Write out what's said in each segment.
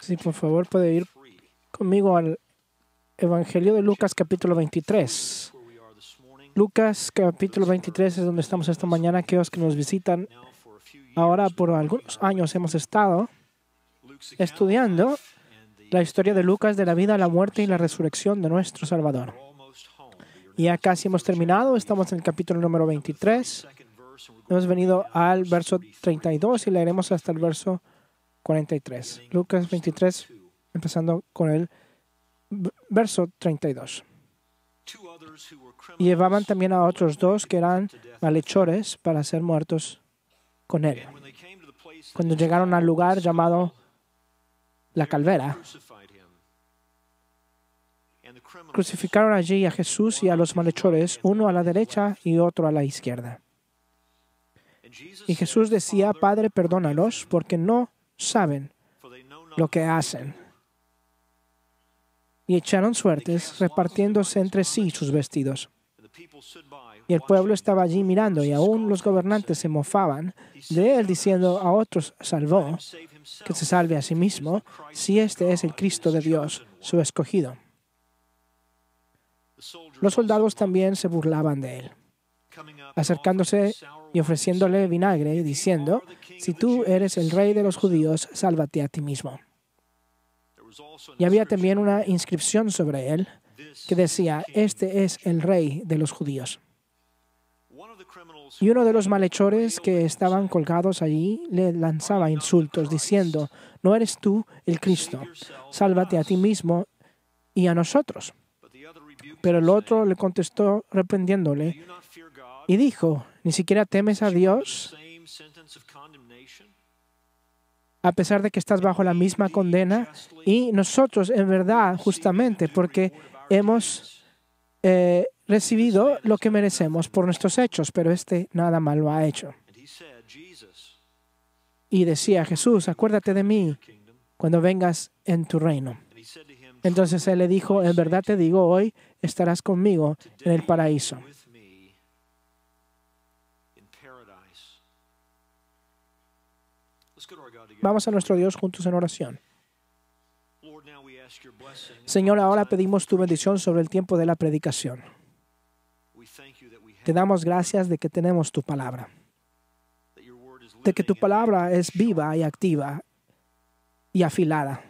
Sí, por favor, puede ir conmigo al Evangelio de Lucas capítulo 23. Lucas capítulo 23 es donde estamos esta mañana. Aquellos que nos visitan ahora por algunos años hemos estado estudiando la historia de Lucas de la vida, la muerte y la resurrección de nuestro Salvador. Y ya casi hemos terminado, estamos en el capítulo número 23. Hemos venido al verso 32 y leeremos hasta el verso 43. Lucas 23, empezando con el verso 32. llevaban también a otros dos que eran malhechores para ser muertos con él. Cuando llegaron al lugar llamado la Calvera, crucificaron allí a Jesús y a los malhechores, uno a la derecha y otro a la izquierda. Y Jesús decía, Padre, perdónalos porque no saben lo que hacen. Y echaron suertes, repartiéndose entre sí sus vestidos. Y el pueblo estaba allí mirando, y aún los gobernantes se mofaban de él, diciendo a otros, salvó, que se salve a sí mismo, si este es el Cristo de Dios, su escogido. Los soldados también se burlaban de él acercándose y ofreciéndole vinagre, diciendo, si tú eres el rey de los judíos, sálvate a ti mismo. Y había también una inscripción sobre él que decía, este es el rey de los judíos. Y uno de los malhechores que estaban colgados allí le lanzaba insultos, diciendo, no eres tú el Cristo, sálvate a ti mismo y a nosotros. Pero el otro le contestó reprendiéndole, y dijo, ni siquiera temes a Dios a pesar de que estás bajo la misma condena. Y nosotros, en verdad, justamente porque hemos eh, recibido lo que merecemos por nuestros hechos, pero este nada mal lo ha hecho. Y decía Jesús, acuérdate de mí cuando vengas en tu reino. Entonces él le dijo, en verdad te digo, hoy estarás conmigo en el paraíso. Vamos a nuestro Dios juntos en oración. Señor, ahora pedimos tu bendición sobre el tiempo de la predicación. Te damos gracias de que tenemos tu palabra, de que tu palabra es viva y activa y afilada,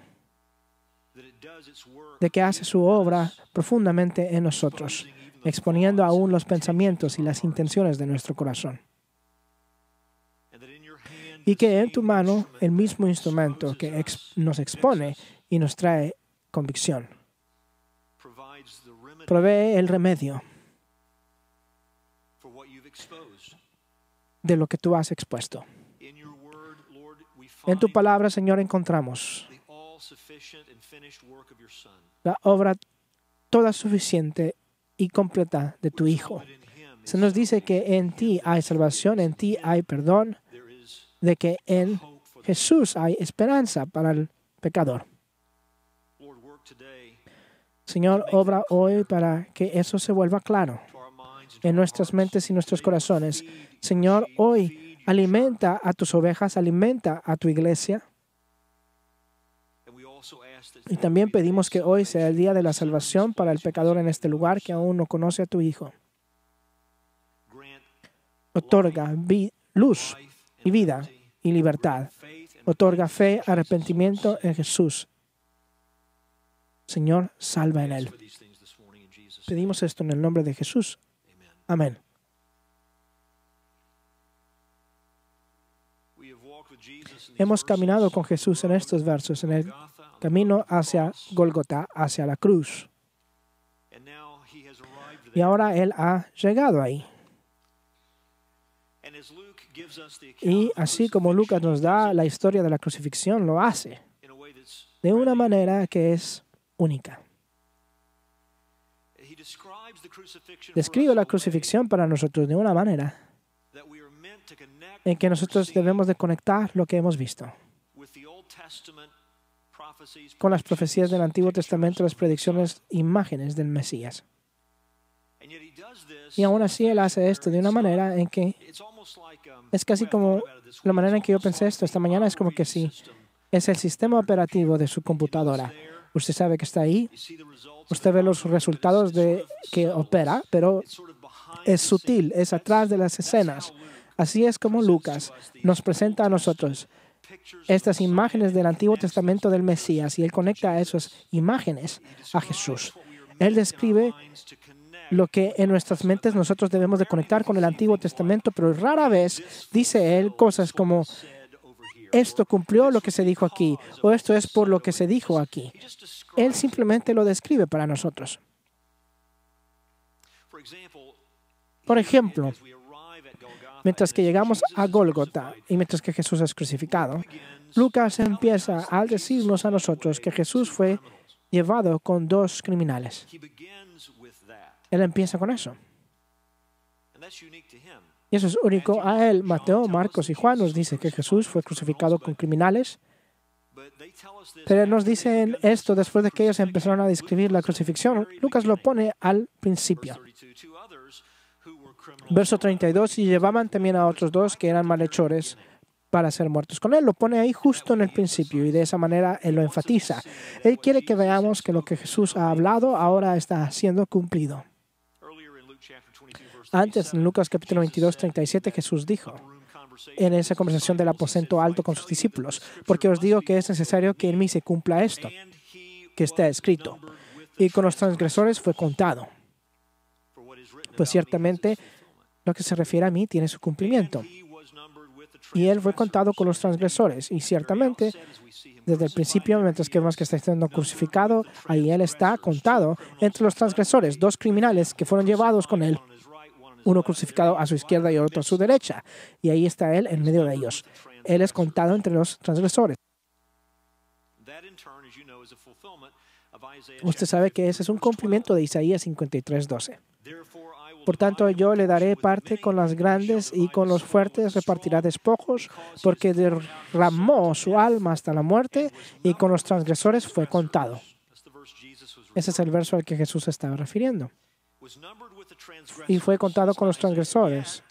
de que hace su obra profundamente en nosotros, exponiendo aún los pensamientos y las intenciones de nuestro corazón y que en tu mano el mismo instrumento que nos expone y nos trae convicción. Provee el remedio de lo que tú has expuesto. En tu palabra, Señor, encontramos la obra toda suficiente y completa de tu Hijo. Se nos dice que en ti hay salvación, en ti hay perdón, de que en Jesús hay esperanza para el pecador. Señor, obra hoy para que eso se vuelva claro en nuestras mentes y nuestros corazones. Señor, hoy alimenta a tus ovejas, alimenta a tu iglesia. Y también pedimos que hoy sea el día de la salvación para el pecador en este lugar que aún no conoce a tu Hijo. Otorga luz y vida y libertad. Otorga fe, arrepentimiento en Jesús. Señor, salva en Él. Pedimos esto en el nombre de Jesús. Amén. Hemos caminado con Jesús en estos versos, en el camino hacia Golgota, hacia la cruz. Y ahora Él ha llegado ahí. Y así como Lucas nos da la historia de la crucifixión, lo hace de una manera que es única. Describe la crucifixión para nosotros de una manera en que nosotros debemos de conectar lo que hemos visto con las profecías del Antiguo Testamento, las predicciones, imágenes del Mesías. Y aún así Él hace esto de una manera en que um, es casi como la manera en que yo pensé esto esta mañana, es como que sí, es el sistema operativo de su computadora. Usted sabe que está ahí, usted ve los resultados de que opera, pero es sutil, es atrás de las escenas. Así es como Lucas nos presenta a nosotros estas imágenes del Antiguo Testamento del Mesías y él conecta a esas imágenes a Jesús. Él describe lo que en nuestras mentes nosotros debemos de conectar con el Antiguo Testamento, pero rara vez dice él cosas como esto cumplió lo que se dijo aquí o esto es por lo que se dijo aquí. Él simplemente lo describe para nosotros. Por ejemplo, mientras que llegamos a Golgota y mientras que Jesús es crucificado, Lucas empieza al decirnos a nosotros que Jesús fue llevado con dos criminales. Él empieza con eso. Y eso es único a él. Mateo, Marcos y Juan nos dicen que Jesús fue crucificado con criminales. Pero nos dicen esto después de que ellos empezaron a describir la crucifixión. Lucas lo pone al principio. Verso 32, y llevaban también a otros dos que eran malhechores para ser muertos con él. Lo pone ahí justo en el principio y de esa manera él lo enfatiza. Él quiere que veamos que lo que Jesús ha hablado ahora está siendo cumplido. Antes, en Lucas capítulo 22, 37, Jesús dijo en esa conversación del aposento alto con sus discípulos, porque os digo que es necesario que en mí se cumpla esto, que está escrito, y con los transgresores fue contado. Pues ciertamente lo que se refiere a mí tiene su cumplimiento. Y él fue contado con los transgresores. Y ciertamente, desde el principio, mientras que vemos que está siendo crucificado, ahí él está contado entre los transgresores, dos criminales que fueron llevados con él uno crucificado a su izquierda y otro a su derecha, y ahí está Él en medio de ellos. Él es contado entre los transgresores. Usted sabe que ese es un cumplimiento de Isaías 53:12. Por tanto, yo le daré parte con las grandes y con los fuertes repartirá despojos, porque derramó su alma hasta la muerte y con los transgresores fue contado. Ese es el verso al que Jesús estaba refiriendo y fue contado con los transgresores,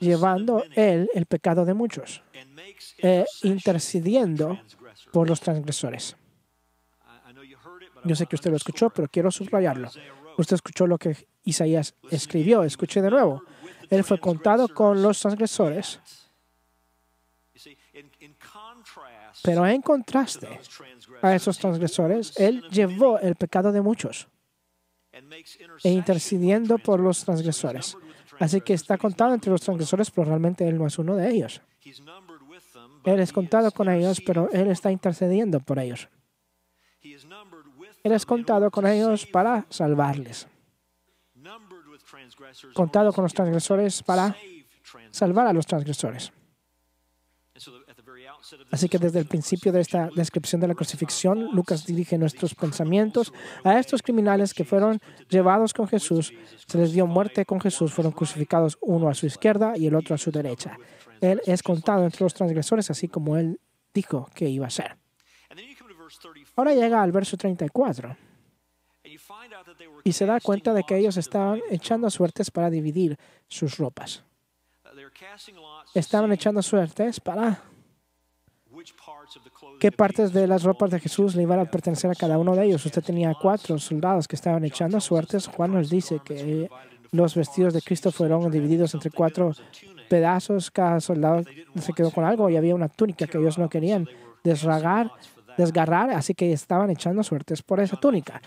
llevando él el pecado de muchos, e intercediendo por los transgresores. Yo sé que usted lo escuchó, pero quiero subrayarlo. Usted escuchó lo que Isaías escribió. Escuche de nuevo. Él fue contado con los transgresores. Pero en contraste a esos transgresores, Él llevó el pecado de muchos e intercediendo por los transgresores. Así que está contado entre los transgresores, pero realmente Él no es uno de ellos. Él es contado con ellos, pero Él está intercediendo por ellos. Él es contado con ellos para salvarles. Contado con los transgresores para salvar a los transgresores. Así que desde el principio de esta descripción de la crucifixión, Lucas dirige nuestros pensamientos a estos criminales que fueron llevados con Jesús, se les dio muerte con Jesús, fueron crucificados uno a su izquierda y el otro a su derecha. Él es contado entre los transgresores, así como él dijo que iba a ser. Ahora llega al verso 34 y se da cuenta de que ellos estaban echando suertes para dividir sus ropas. Estaban echando suertes para qué partes de las ropas de Jesús le iban a pertenecer a cada uno de ellos. Usted tenía cuatro soldados que estaban echando suertes. Juan nos dice que los vestidos de Cristo fueron divididos entre cuatro pedazos. Cada soldado se quedó con algo y había una túnica que ellos no querían desragar, desgarrar, así que estaban echando suertes por esa túnica.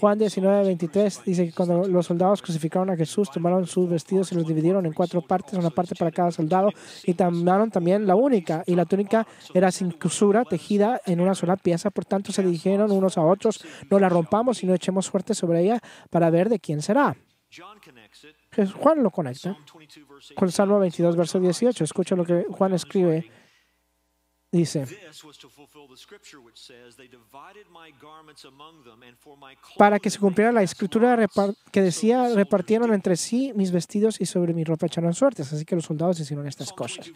Juan 19, 23 dice que cuando los soldados crucificaron a Jesús, tomaron sus vestidos y los dividieron en cuatro partes, una parte para cada soldado, y tomaron también la única. Y la túnica era sin cusura tejida en una sola pieza. Por tanto, se dijeron unos a otros: No la rompamos y no echemos fuerte sobre ella para ver de quién será. Juan lo conecta con Salmo 22, verso 18. Escucha lo que Juan escribe Dice, para que se cumpliera la escritura que decía, repartieron entre sí mis vestidos y sobre mi ropa echaron suertes. Así que los soldados hicieron estas cosas.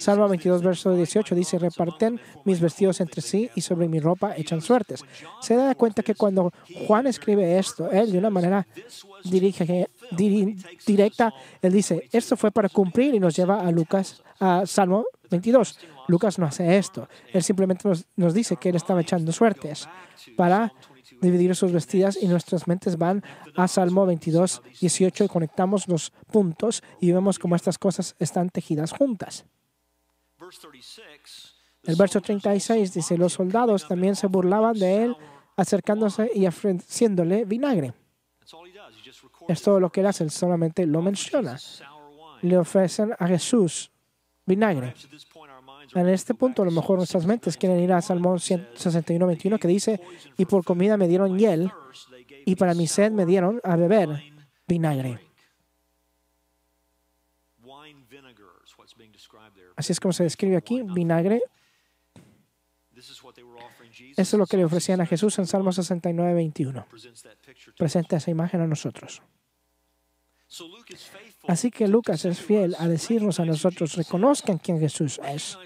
Salmo 22, verso 18 dice, reparten mis vestidos entre sí y sobre mi ropa echan suertes. Se da cuenta que cuando Juan escribe esto, él de una manera dirige, eh, directa, él dice, esto fue para cumplir y nos lleva a Lucas, a Salmo 22. Lucas no hace esto. Él simplemente nos, dice que él estaba echando suertes para dividir sus vestidas y nuestras mentes van a Salmo 22, 18 y conectamos los puntos y vemos cómo estas cosas están tejidas juntas. El verso 36 dice, los soldados también se burlaban de él acercándose y ofreciéndole vinagre. Es todo lo que él hace, él solamente lo menciona. Le ofrecen a Jesús vinagre. En este punto, a lo mejor nuestras mentes quieren ir a Salmón 161, 21, que dice, y por comida me dieron hiel, y para mi sed me dieron a beber vinagre. Así es como se describe aquí, vinagre. Eso es lo que le ofrecían a Jesús en Salmo 69, 21. Presenta esa imagen a nosotros. Así que Lucas es fiel a decirnos a nosotros, reconozcan quién Jesús es,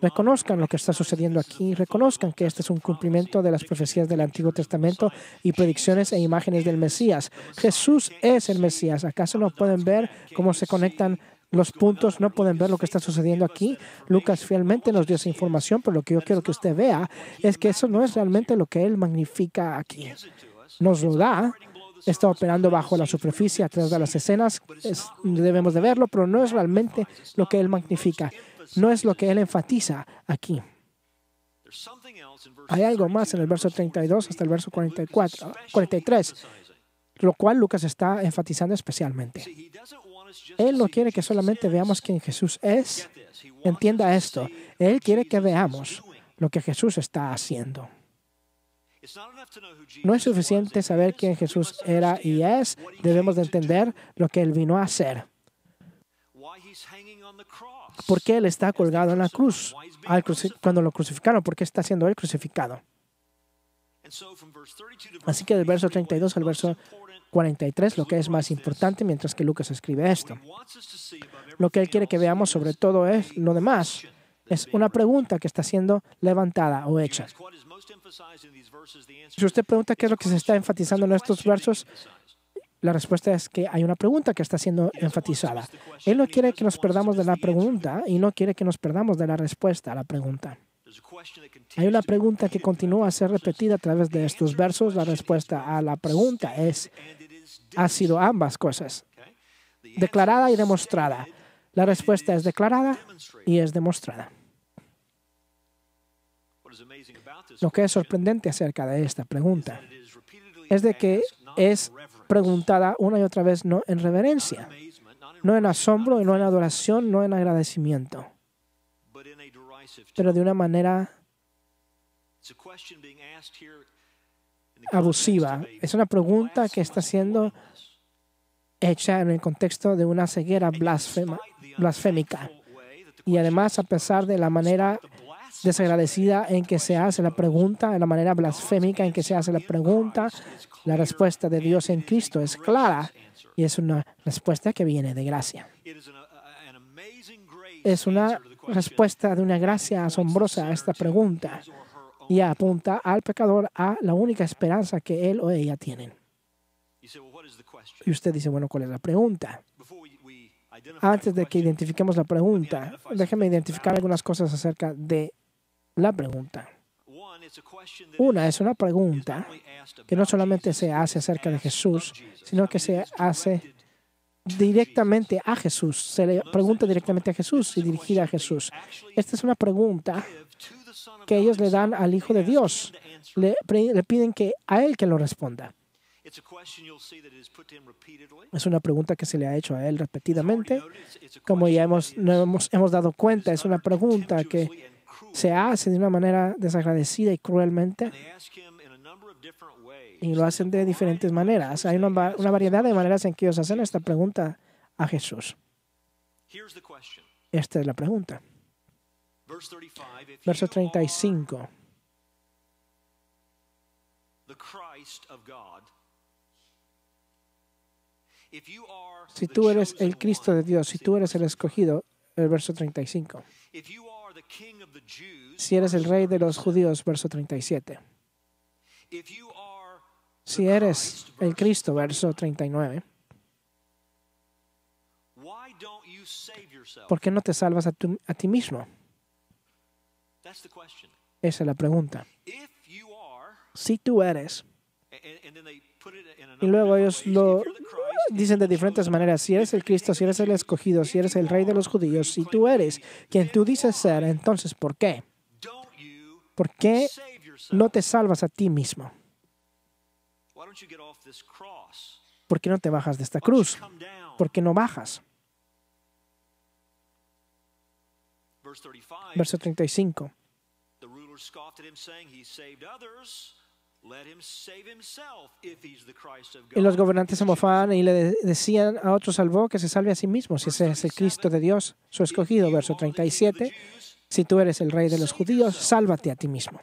reconozcan lo que está sucediendo aquí, reconozcan que este es un cumplimiento de las profecías del Antiguo Testamento y predicciones e imágenes del Mesías. Jesús es el Mesías. ¿Acaso no pueden ver cómo se conectan los puntos, no pueden ver lo que está sucediendo aquí. Lucas fielmente nos dio esa información, pero lo que yo quiero que usted vea es que eso no es realmente lo que él magnifica aquí. Nos lo da, está operando bajo la superficie a través de las escenas. debemos de verlo, pero no es realmente lo que él magnifica. No es lo que él enfatiza aquí. Hay algo más en el verso 32 hasta el verso 43, lo cual Lucas está enfatizando especialmente. Él no quiere que solamente veamos quién Jesús es. Entienda esto. Él quiere que veamos lo que Jesús está haciendo. No es suficiente saber quién Jesús era y es, debemos de entender lo que Él vino a hacer. ¿Por qué Él está colgado en la cruz cuando lo crucificaron? ¿Por qué está siendo Él crucificado? Así que del verso 32 al verso 43, lo que es más importante mientras que Lucas escribe esto. Lo que Él quiere que veamos sobre todo es lo demás. Es una pregunta que está siendo levantada o hecha. Si usted pregunta qué es lo que se está enfatizando en estos versos, la respuesta es que hay una pregunta que está siendo enfatizada. Él no quiere que nos perdamos de la pregunta y no quiere que nos perdamos de la respuesta a la pregunta. Hay una pregunta que continúa a ser repetida a través de estos versos. La respuesta a la pregunta es, ha sido ambas cosas, declarada y demostrada. La respuesta es declarada y es demostrada. Lo que es sorprendente acerca de esta pregunta es de que es preguntada una y otra vez no en reverencia, no en asombro, no en adoración, no en agradecimiento, pero de una manera abusiva. Es una pregunta que está siendo hecha en el contexto de una ceguera blasfémica. Y además, a pesar de la manera desagradecida en que se hace la pregunta, en la manera blasfémica en que se hace la pregunta. La respuesta de Dios en Cristo es clara y es una respuesta que viene de gracia. Es una respuesta de una gracia asombrosa a esta pregunta y apunta al pecador a la única esperanza que él o ella tienen. Y usted dice, bueno, ¿cuál es la pregunta? Antes de que identifiquemos la pregunta, déjeme identificar algunas cosas acerca de la pregunta. Una es una pregunta que no solamente se hace acerca de Jesús, sino que se hace directamente a Jesús, se le pregunta directamente a Jesús y dirigida a Jesús. Esta es una pregunta que ellos le dan al Hijo de Dios, le, piden que a Él que lo responda. Es una pregunta que se le ha hecho a Él repetidamente. Como ya hemos, hemos dado cuenta, es una pregunta que se hace de una manera desagradecida y cruelmente. Y lo hacen de diferentes maneras. Hay una, una variedad de maneras en que ellos hacen esta pregunta a Jesús. Esta es la pregunta. Verso 35. Si tú eres el Cristo de Dios, si tú eres el escogido, el verso 35 si eres el rey de los judíos, verso 37. Si eres el Cristo, verso 39. ¿Por qué no te salvas a, ti mismo? Esa es la pregunta. Si tú eres, y luego ellos lo dicen de diferentes maneras. Si eres el Cristo, si eres el escogido, si eres el rey de los judíos, si tú eres quien tú dices ser, entonces ¿por qué? ¿Por qué no te salvas a ti mismo? ¿Por qué no te bajas de esta cruz? ¿Por qué no bajas? Verso 35. Y los gobernantes se mofaban y le decían a otro salvó que se salve a sí mismo, si ese es el Cristo de Dios, su escogido. Verso 37, si tú eres el rey de los judíos, sálvate a ti mismo.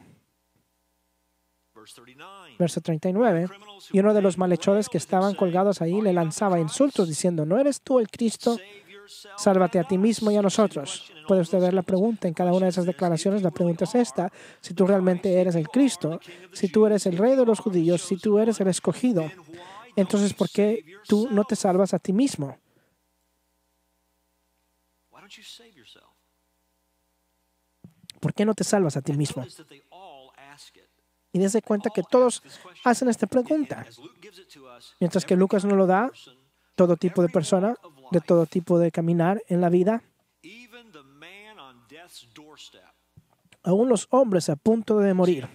Verso 39, y uno de los malhechores que estaban colgados ahí le lanzaba insultos diciendo, ¿no eres tú el Cristo? Sálvate a ti mismo y a nosotros. Puede usted ver la pregunta en cada una de esas declaraciones. La pregunta es esta. Si tú realmente eres el Cristo, si tú eres el rey de los judíos, si tú eres el escogido, entonces ¿por qué tú no te salvas a ti mismo? ¿Por qué no te salvas a ti mismo? Y dése cuenta que todos hacen esta pregunta. Mientras que Lucas no lo da, todo tipo de persona, de todo tipo de caminar en la vida. Aún los hombres a punto de morir.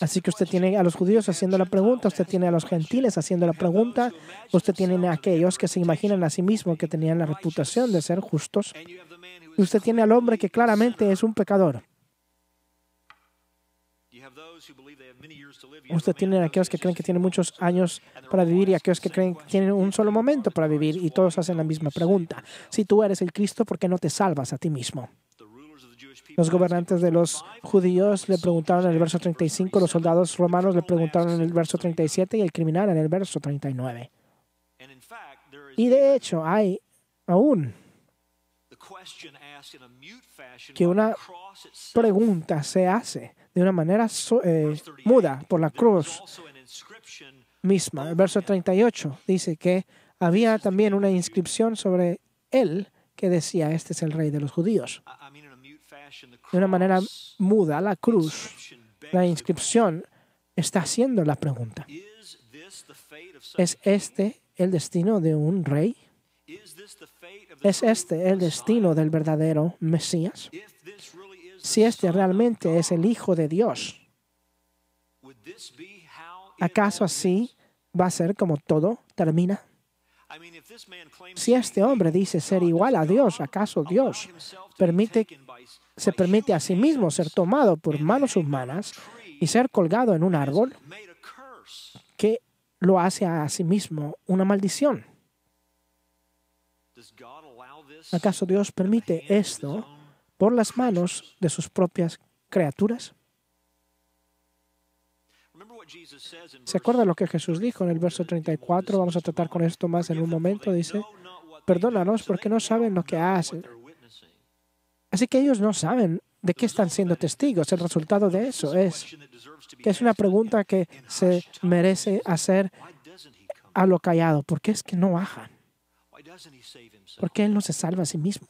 Así que usted tiene a los judíos haciendo la pregunta, usted tiene a los gentiles haciendo la pregunta, usted tiene a aquellos que se imaginan a sí mismos que tenían la reputación de ser justos, y usted tiene al hombre que claramente es un pecador. Usted tiene aquellos que creen que tienen muchos años para vivir y aquellos que creen que tienen un solo momento para vivir y todos hacen la misma pregunta. Si tú eres el Cristo, ¿por qué no te salvas a ti mismo? Los gobernantes de los judíos le preguntaron en el verso 35, los soldados romanos le preguntaron en el verso 37 y el criminal en el verso 39. Y de hecho hay aún que una pregunta se hace de una manera eh, muda por la cruz misma. El verso 38 dice que había también una inscripción sobre él que decía, este es el rey de los judíos. De una manera muda, la cruz, la inscripción está haciendo la pregunta. ¿Es este el destino de un rey? ¿Es este el destino del verdadero Mesías? si este realmente es el Hijo de Dios. ¿Acaso así va a ser como todo termina? Si este hombre dice ser igual a Dios, ¿acaso Dios permite, se permite a sí mismo ser tomado por manos humanas y ser colgado en un árbol que lo hace a sí mismo una maldición? ¿Acaso Dios permite esto por las manos de sus propias criaturas? ¿Se acuerda lo que Jesús dijo en el verso 34? Vamos a tratar con esto más en un momento. Dice, perdónanos porque no saben lo que hacen. Así que ellos no saben de qué están siendo testigos. El resultado de eso es que es una pregunta que se merece hacer a lo callado. ¿Por qué es que no bajan? ¿Por qué Él no se salva a sí mismo?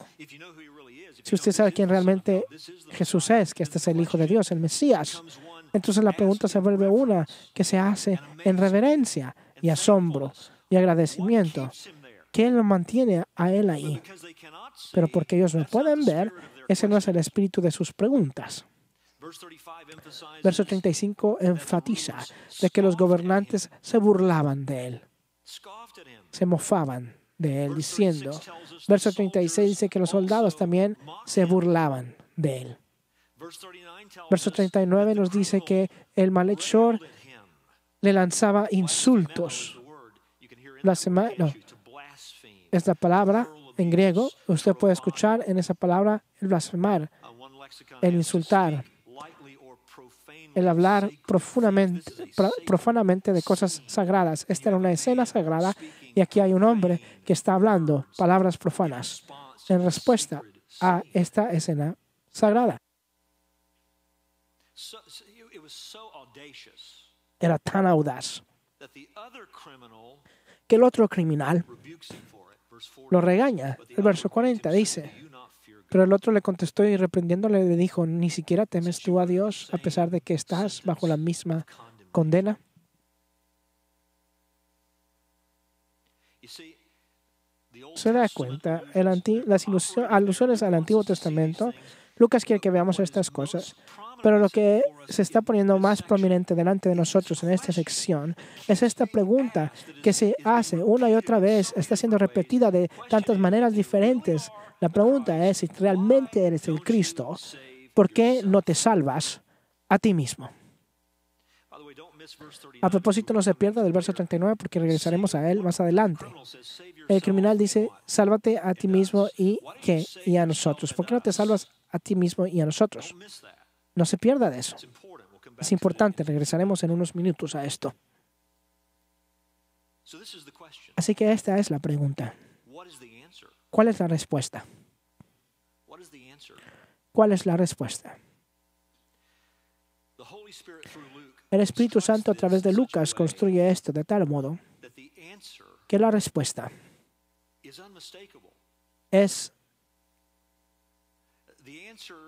Si usted sabe quién realmente Jesús es, que este es el Hijo de Dios, el Mesías, entonces la pregunta se vuelve una que se hace en reverencia y asombro y agradecimiento. ¿Qué lo mantiene a él ahí? Pero porque ellos no pueden ver, ese no es el espíritu de sus preguntas. Verso 35 enfatiza de que los gobernantes se burlaban de él, se mofaban de él, diciendo, verso 36 dice que los soldados también se burlaban de él. Verso 39 nos dice que el malhechor le lanzaba insultos. La semana, no, es palabra en griego, usted puede escuchar en esa palabra el blasfemar, el insultar, el hablar profundamente, profanamente de cosas sagradas. Esta era una escena sagrada y aquí hay un hombre que está hablando palabras profanas en respuesta a esta escena sagrada. Era tan audaz que el otro criminal lo regaña. El verso 40 dice, pero el otro le contestó y reprendiéndole le dijo, ni siquiera temes tú a Dios a pesar de que estás bajo la misma condena. Se da cuenta, las alusiones al Antiguo Testamento, Lucas quiere que veamos estas cosas, pero lo que se está poniendo más prominente delante de nosotros en esta sección es esta pregunta que se hace una y otra vez, está siendo repetida de tantas maneras diferentes. La pregunta es si realmente eres el Cristo, ¿por qué no te salvas a ti mismo? A propósito, no se pierda del verso 39 porque regresaremos a él más adelante. El criminal dice, sálvate a ti mismo y que y a nosotros. ¿Por qué no te salvas a ti mismo y a nosotros? No se pierda de eso. Es importante, regresaremos en unos minutos a esto. Así que esta es la pregunta. ¿Cuál es la respuesta? ¿Cuál es la respuesta? El Espíritu Santo a través de Lucas construye esto de tal modo que la respuesta es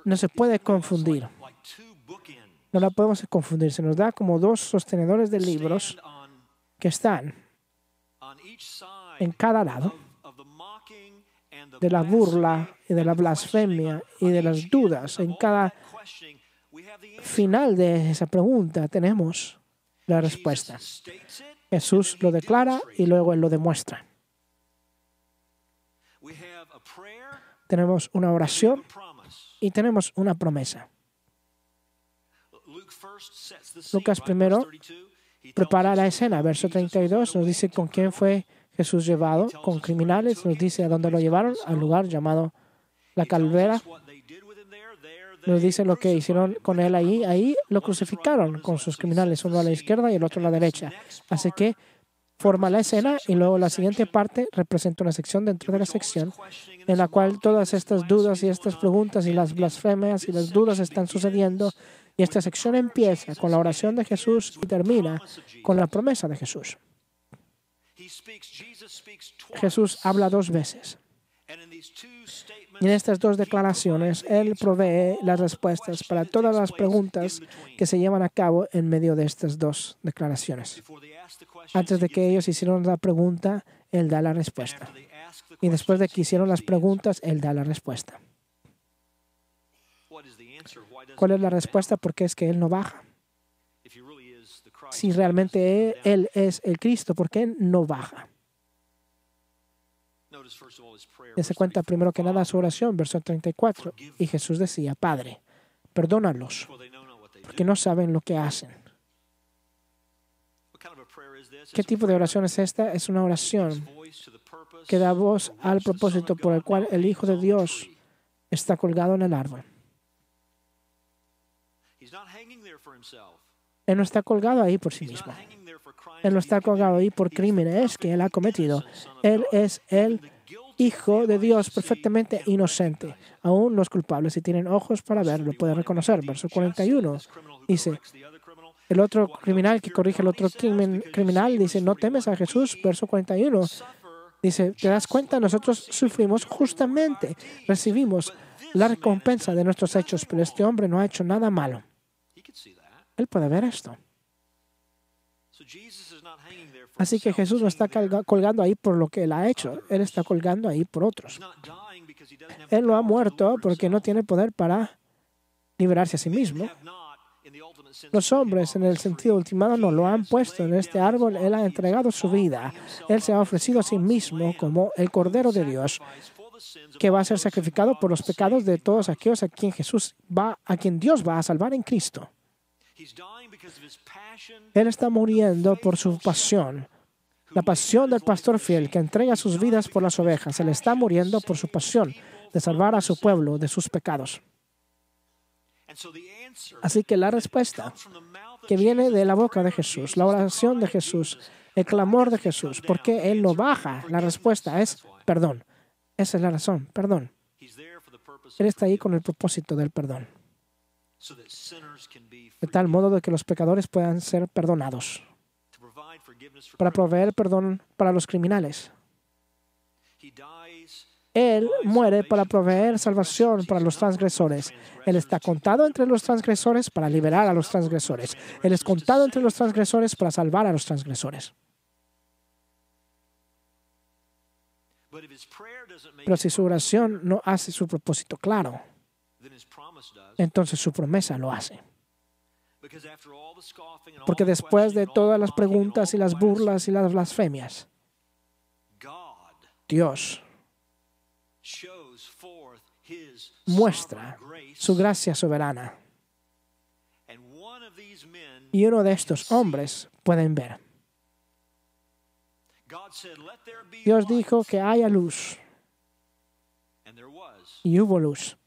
no se puede confundir. No la podemos confundir. Se nos da como dos sostenedores de libros que están en cada lado de la burla y de la blasfemia y de las dudas en cada final de esa pregunta tenemos la respuesta. Jesús lo declara y luego Él lo demuestra. Tenemos una oración y tenemos una promesa. Lucas primero prepara la escena, verso 32, nos dice con quién fue Jesús llevado, con criminales, nos dice a dónde lo llevaron, al lugar llamado la Calvera, nos dice lo que hicieron con él ahí. Ahí lo crucificaron con sus criminales, uno a la izquierda y el otro a la derecha. Así que forma la escena y luego la siguiente parte representa una sección dentro de la sección en la cual todas estas dudas y estas preguntas y las blasfemias y las dudas están sucediendo y esta sección empieza con la oración de Jesús y termina con la promesa de Jesús. Jesús habla dos veces en estas dos declaraciones, Él provee las respuestas para todas las preguntas que se llevan a cabo en medio de estas dos declaraciones. Antes de que ellos hicieron la pregunta, Él da la respuesta. Y después de que hicieron las preguntas, Él da la respuesta. ¿Cuál es la respuesta? ¿Por qué es que Él no baja. Si realmente Él es el Cristo, ¿por qué no baja? Dese cuenta primero que nada su oración, verso 34. Y Jesús decía, Padre, perdónalos, porque no saben lo que hacen. ¿Qué tipo de oración es esta? Es una oración que da voz al propósito por el cual el Hijo de Dios está colgado en el árbol. Él no está colgado ahí por sí mismo. Él no está colgado ahí por crímenes que él ha cometido. Él es el Hijo de Dios perfectamente inocente. Aún los culpables, si tienen ojos para ver, lo pueden reconocer. Verso 41 dice, el otro criminal que corrige el otro crimen, criminal dice, no temes a Jesús. Verso 41 dice, ¿te das cuenta? Nosotros sufrimos justamente, recibimos la recompensa de nuestros hechos, pero este hombre no ha hecho nada malo. Él puede ver esto. Así que Jesús no está colgando ahí por lo que él ha hecho, él está colgando ahí por otros. Él no ha muerto porque no tiene poder para liberarse a sí mismo. Los hombres, en el sentido ultimado, no lo han puesto en este árbol. Él ha entregado su vida. Él se ha ofrecido a sí mismo como el Cordero de Dios, que va a ser sacrificado por los pecados de todos aquellos a quien Jesús va, a quien Dios va a salvar en Cristo. Él está muriendo por su pasión. La pasión del pastor fiel que entrega sus vidas por las ovejas. Él está muriendo por su pasión de salvar a su pueblo de sus pecados. Así que la respuesta que viene de la boca de Jesús, la oración de Jesús, el clamor de Jesús, porque Él lo baja, la respuesta es perdón. Esa es la razón, perdón. Él está ahí con el propósito del perdón de tal modo de que los pecadores puedan ser perdonados, para proveer perdón para los criminales. Él muere para proveer salvación para los transgresores. Él está contado entre los transgresores para liberar a los transgresores. Él es contado entre los transgresores para salvar a los transgresores. Pero si su oración no hace su propósito claro, entonces su promesa lo hace. Porque después de todas las preguntas y las burlas y las blasfemias, Dios muestra su gracia soberana. Y uno de estos hombres pueden ver. Dios dijo que haya luz. Y hubo luz.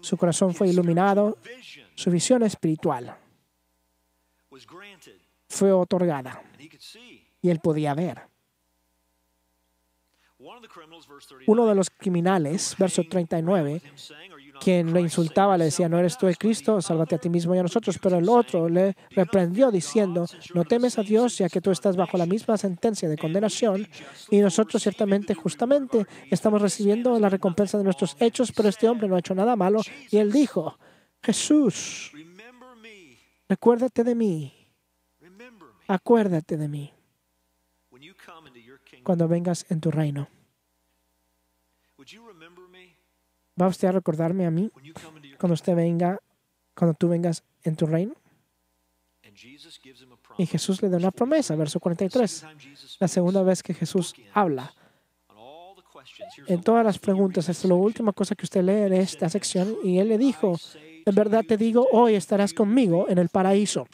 Su corazón fue iluminado, su visión espiritual fue otorgada y él podía ver. Uno de los criminales, verso 39, quien lo insultaba le decía, no eres tú el Cristo, sálvate a ti mismo y a nosotros, pero el otro le reprendió diciendo, no temes a Dios ya que tú estás bajo la misma sentencia de condenación y nosotros ciertamente justamente estamos recibiendo la recompensa de nuestros hechos, pero este hombre no ha hecho nada malo y él dijo, Jesús, recuérdate de mí, acuérdate de mí cuando vengas en tu reino. ¿Va usted a recordarme a mí cuando usted venga, cuando tú vengas en tu reino? Y Jesús le da una promesa, verso 43. La segunda vez que Jesús habla. En todas las preguntas, es la última cosa que usted lee en esta sección. Y él le dijo, en verdad te digo, hoy estarás conmigo en el paraíso.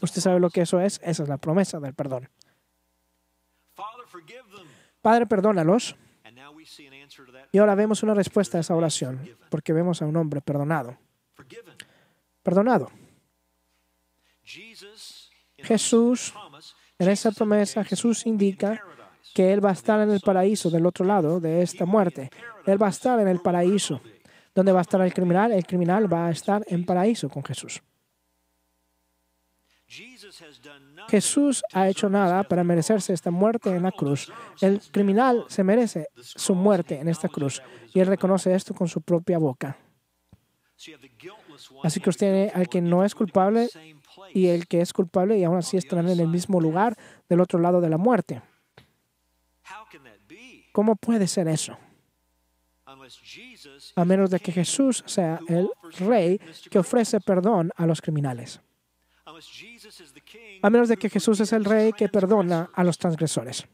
¿Usted sabe lo que eso es? Esa es la promesa del perdón. Padre, perdónalos. Y ahora vemos una respuesta a esa oración, porque vemos a un hombre perdonado. Perdonado. Jesús, en esa promesa, Jesús indica que Él va a estar en el paraíso del otro lado de esta muerte. Él va a estar en el paraíso. donde va a estar el criminal? El criminal va a estar en paraíso con Jesús. Jesús ha hecho nada para merecerse esta muerte en la cruz. El criminal se merece su muerte en esta cruz y él reconoce esto con su propia boca. Así que usted tiene al que no es culpable y el que es culpable y aún así están en el mismo lugar del otro lado de la muerte. ¿Cómo puede ser eso? A menos de que Jesús sea el rey que ofrece perdón a los criminales a menos de que Jesús es el Rey que perdona a los transgresores.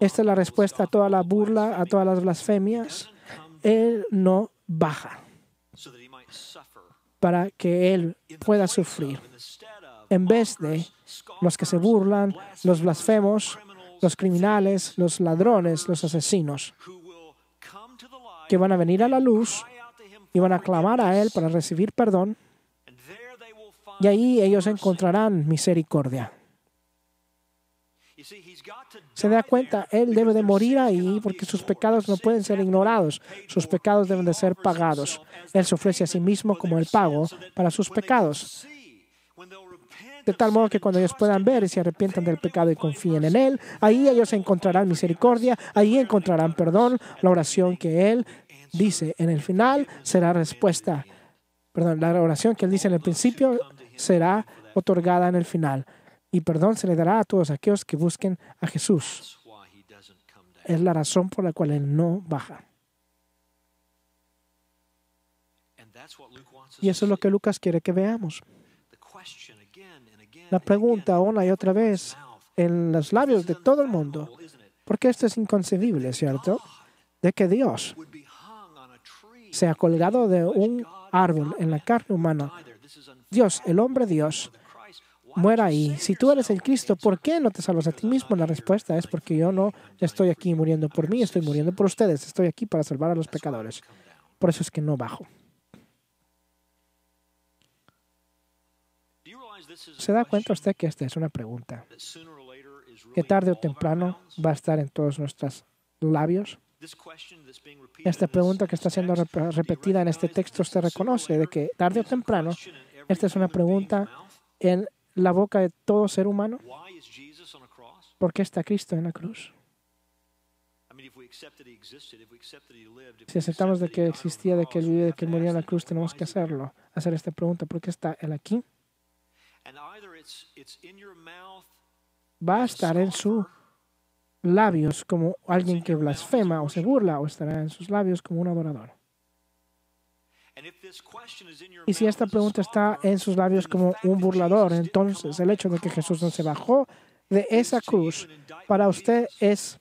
Esta es la respuesta a toda la burla, a todas las blasfemias. Él no baja para que Él pueda sufrir. En vez de los que se burlan, los blasfemos, los criminales, los ladrones, los asesinos, que van a venir a la luz y van a clamar a Él para recibir perdón. Y ahí ellos encontrarán misericordia. Se da cuenta, Él debe de morir ahí porque sus pecados no pueden ser ignorados, sus pecados deben de ser pagados. Él se ofrece a sí mismo como el pago para sus pecados. De tal modo que cuando ellos puedan ver y se arrepientan del pecado y confíen en Él, ahí ellos encontrarán misericordia, ahí encontrarán perdón, la oración que Él dice, en el final será respuesta. Perdón, la oración que él dice en el principio será otorgada en el final. Y perdón se le dará a todos aquellos que busquen a Jesús. Es la razón por la cual él no baja. Y eso es lo que Lucas quiere que veamos. La pregunta una y otra vez en los labios de todo el mundo, porque esto es inconcebible, ¿cierto? De que Dios se ha colgado de un árbol en la carne humana. Dios, el hombre Dios, muera ahí. Si tú eres el Cristo, ¿por qué no te salvas a ti mismo? La respuesta es porque yo no estoy aquí muriendo por mí, estoy muriendo por ustedes, estoy aquí para salvar a los pecadores. Por eso es que no bajo. ¿Se da cuenta usted que esta es una pregunta que tarde o temprano va a estar en todos nuestros labios? Esta pregunta que está siendo repetida en este texto se reconoce de que tarde o temprano, esta es una pregunta en la boca de todo ser humano. ¿Por qué está Cristo en la cruz? Si aceptamos de que existía, de que él vive, de que murió en la cruz, tenemos que hacerlo, hacer esta pregunta, ¿por qué está él aquí? Va a estar en su labios como alguien que blasfema o se burla o estará en sus labios como un adorador. Y si esta pregunta está en sus labios como un burlador, entonces el hecho de que Jesús no se bajó de esa cruz para usted es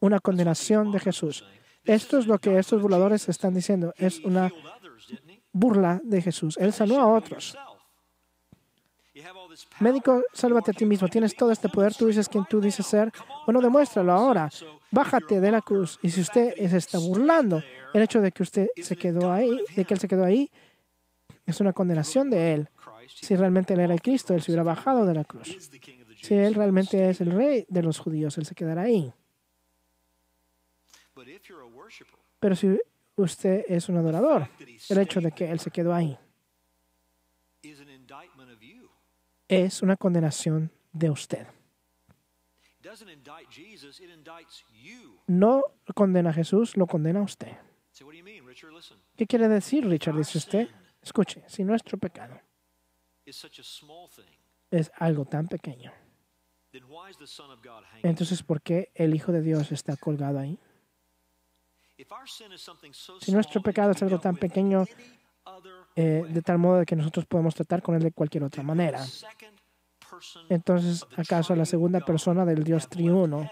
una condenación de Jesús. Esto es lo que estos burladores están diciendo. Es una burla de Jesús. Él sanó a otros. Médico, sálvate a ti mismo. Tienes todo este poder. Tú dices quien tú dices ser. Bueno, demuéstralo ahora. Bájate de la cruz. Y si usted se está burlando, el hecho de que usted se quedó ahí, de que él se quedó ahí, es una condenación de él. Si realmente él era el Cristo, él se hubiera bajado de la cruz. Si él realmente es el rey de los judíos, él se quedará ahí. Pero si usted es un adorador, el hecho de que él se quedó ahí es una condenación de usted. No condena a Jesús, lo condena a usted. ¿Qué quiere decir, Richard? Dice usted. Escuche, si nuestro pecado es algo tan pequeño, entonces ¿por qué el Hijo de Dios está colgado ahí? Si nuestro pecado es algo tan pequeño eh, de tal modo que nosotros podemos tratar con Él de cualquier otra manera. Entonces, ¿acaso la segunda persona del Dios triuno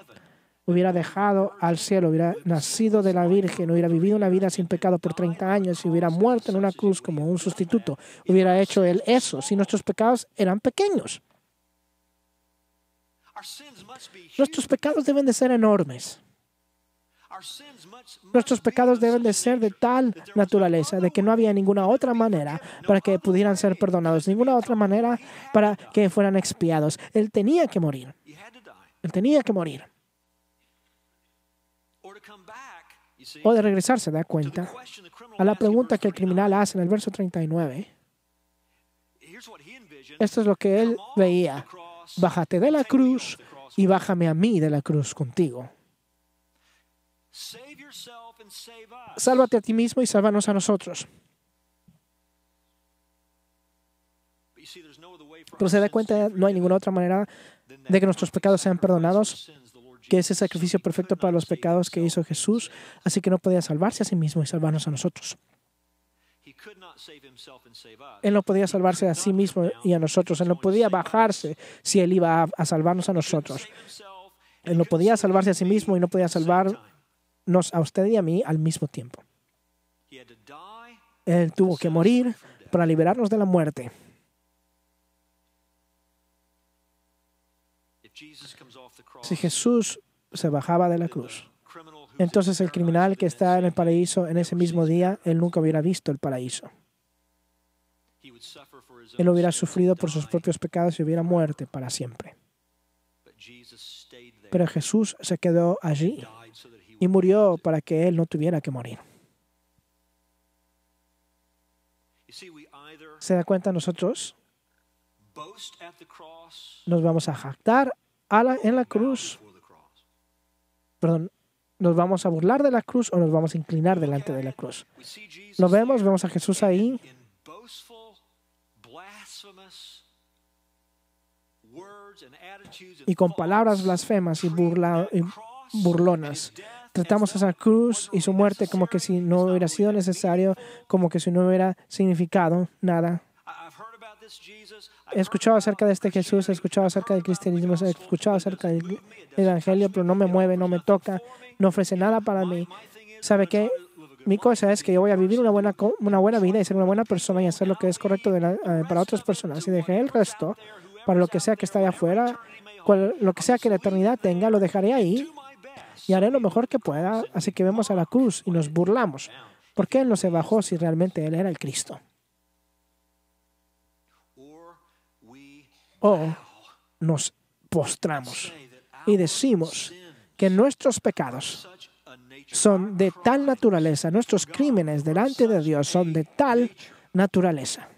hubiera dejado al cielo, hubiera nacido de la Virgen, hubiera vivido una vida sin pecado por 30 años y hubiera muerto en una cruz como un sustituto? Hubiera hecho Él eso si nuestros pecados eran pequeños. Nuestros pecados deben de ser enormes. Nuestros pecados deben de ser de tal naturaleza, de que no había ninguna otra manera para que pudieran ser perdonados, ninguna otra manera para que fueran expiados. Él tenía que morir. Él tenía que morir. O de regresar, se da cuenta, a la pregunta que el criminal hace en el verso 39. Esto es lo que él veía. Bájate de la cruz y bájame a mí de la cruz contigo. Sálvate a ti mismo y sálvanos a nosotros. Pero se da cuenta, no hay ninguna otra manera de que nuestros pecados sean perdonados que ese sacrificio perfecto para los pecados que hizo Jesús, así que no podía salvarse a sí mismo y salvarnos a nosotros. Él no podía salvarse a sí mismo y a nosotros. Él no podía bajarse si él iba a, salvarnos a nosotros. Él no podía salvarse a sí mismo y no podía salvar nos a usted y a mí al mismo tiempo. Él tuvo que morir para liberarnos de la muerte. Si Jesús se bajaba de la cruz, entonces el criminal que está en el paraíso en ese mismo día, él nunca hubiera visto el paraíso. Él hubiera sufrido por sus propios pecados y hubiera muerte para siempre. Pero Jesús se quedó allí y murió para que él no tuviera que morir. ¿Se da cuenta nosotros? Nos vamos a jactar en la cruz. Perdón, nos vamos a burlar de la cruz o nos vamos a inclinar delante de la cruz. Lo vemos, vemos a Jesús ahí y con palabras blasfemas y, y burlonas Tratamos a Cruz y su muerte como que si no hubiera sido necesario, como que si no hubiera significado nada. He escuchado acerca de este Jesús, he escuchado acerca del cristianismo, he escuchado acerca del Evangelio, pero no me mueve, no me toca, no ofrece nada para mí. ¿Sabe qué? Mi cosa es que yo voy a vivir una buena, una buena vida y ser una buena persona y hacer lo que es correcto eh, para otras personas. Y dejaré el resto para lo que sea que esté allá afuera, lo que sea que la eternidad tenga, lo dejaré ahí y haré lo mejor que pueda, así que vemos a la cruz y nos burlamos. ¿Por qué Él no se bajó si realmente Él era el Cristo? O nos postramos y decimos que nuestros pecados son de tal naturaleza, nuestros crímenes delante de Dios son de tal naturaleza,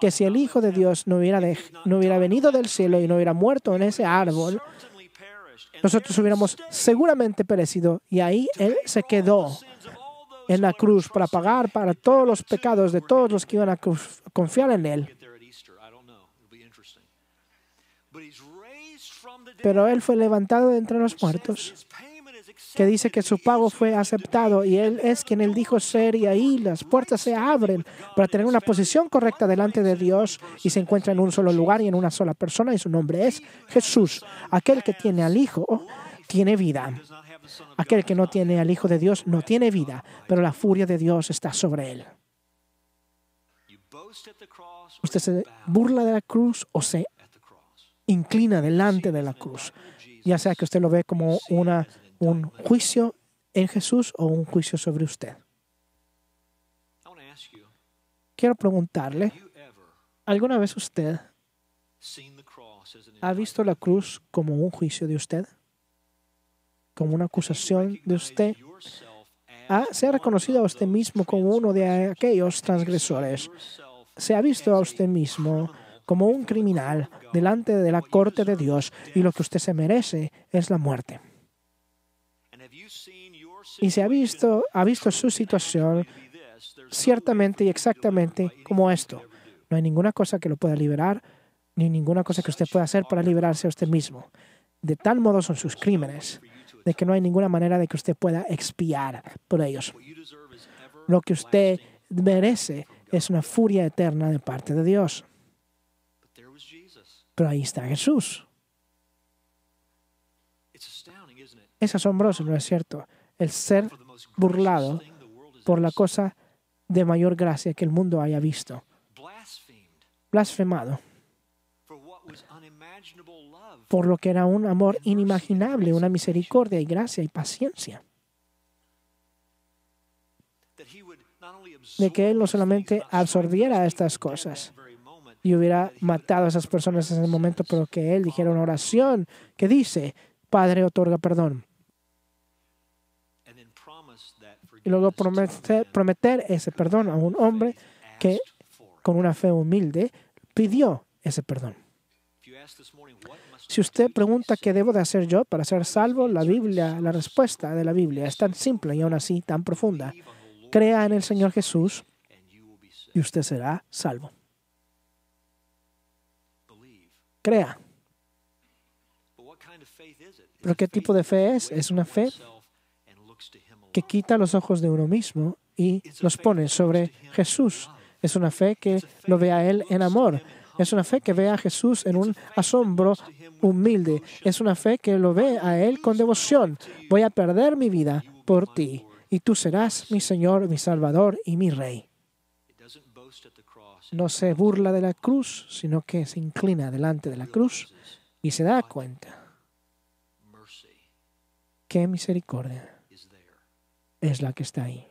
que si el Hijo de Dios no hubiera, no hubiera venido del cielo y no hubiera muerto en ese árbol, nosotros hubiéramos seguramente perecido. Y ahí Él se quedó en la cruz para pagar para todos los pecados de todos los que iban a confiar en Él. Pero Él fue levantado de entre los muertos que dice que su pago fue aceptado y él es quien él dijo ser y ahí las puertas se abren para tener una posición correcta delante de Dios y se encuentra en un solo lugar y en una sola persona y su nombre es Jesús. Aquel que tiene al Hijo tiene vida. Aquel que no tiene al Hijo de Dios no tiene vida, pero la furia de Dios está sobre él. Usted se burla de la cruz o se inclina delante de la cruz, ya sea que usted lo ve como una un juicio en Jesús o un juicio sobre usted. Quiero preguntarle, ¿alguna vez usted ha visto la cruz como un juicio de usted? ¿Como una acusación de usted? Ah, ¿Se ha reconocido a usted mismo como uno de aquellos transgresores? ¿Se ha visto a usted mismo como un criminal delante de la corte de Dios y lo que usted se merece es la muerte? y se ha visto, ha visto su situación ciertamente y exactamente como esto. No hay ninguna cosa que lo pueda liberar, ni ninguna cosa que usted pueda hacer para liberarse a usted mismo. De tal modo son sus crímenes, de que no hay ninguna manera de que usted pueda expiar por ellos. Lo que usted merece es una furia eterna de parte de Dios. Pero ahí está Jesús. Es asombroso, ¿no es cierto? El ser burlado por la cosa de mayor gracia que el mundo haya visto. Blasfemado por lo que era un amor inimaginable, una misericordia y gracia y paciencia. De que Él no solamente absorbiera estas cosas y hubiera matado a esas personas en ese momento, pero que Él dijera una oración que dice, Padre, otorga perdón. y luego prometer, ese perdón a un hombre que con una fe humilde pidió ese perdón. Si usted pregunta qué debo de hacer yo para ser salvo, la Biblia, la respuesta de la Biblia es tan simple y aún así tan profunda. Crea en el Señor Jesús y usted será salvo. Crea. ¿Pero qué tipo de fe es? Es una fe que quita los ojos de uno mismo y los pone sobre Jesús. Es una fe que lo ve a Él en amor. Es una fe que ve a Jesús en un asombro humilde. Es una fe que lo ve a Él con devoción. Voy a perder mi vida por ti y tú serás mi Señor, mi Salvador y mi Rey. No se burla de la cruz, sino que se inclina delante de la cruz y se da cuenta. ¡Qué misericordia! es la que está ahí.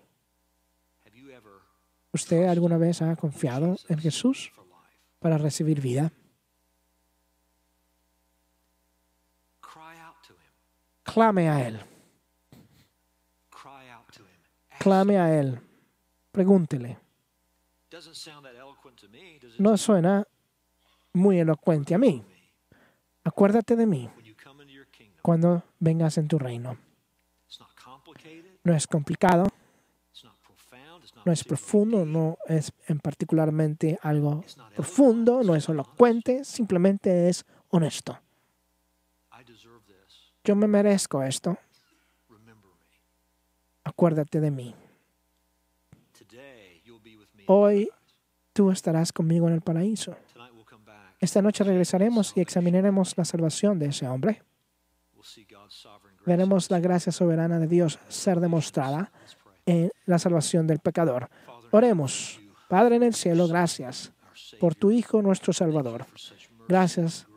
¿Usted alguna vez ha confiado en Jesús para recibir vida? Clame a Él. Clame a Él. Pregúntele. No suena muy elocuente a mí. Acuérdate de mí cuando vengas en tu reino. No es complicado, no es profundo, no es en particularmente algo profundo, no es elocuente, simplemente es honesto. Yo me merezco esto. Acuérdate de mí. Hoy tú estarás conmigo en el paraíso. Esta noche regresaremos y examinaremos la salvación de ese hombre veremos la gracia soberana de Dios ser demostrada en la salvación del pecador. Oremos. Padre en el cielo, gracias por tu Hijo nuestro Salvador. Gracias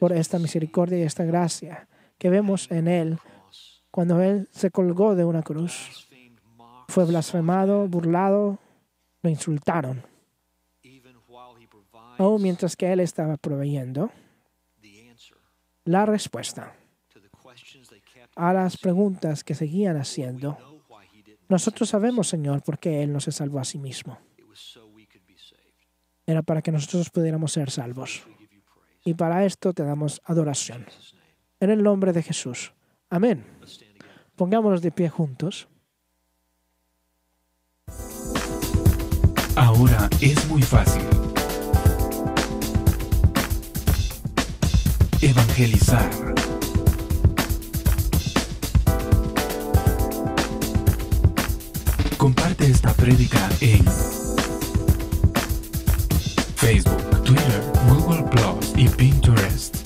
por esta misericordia y esta gracia que vemos en Él cuando Él se colgó de una cruz. Fue blasfemado, burlado, lo insultaron. Aún mientras que Él estaba proveyendo la respuesta a las preguntas que seguían haciendo. Nosotros sabemos, Señor, por qué Él no se salvó a sí mismo. Era para que nosotros pudiéramos ser salvos. Y para esto te damos adoración. En el nombre de Jesús. Amén. Pongámonos de pie juntos. Ahora es muy fácil. Evangelizar. Comparte esta prédica en Facebook, Twitter, Google Plus y Pinterest.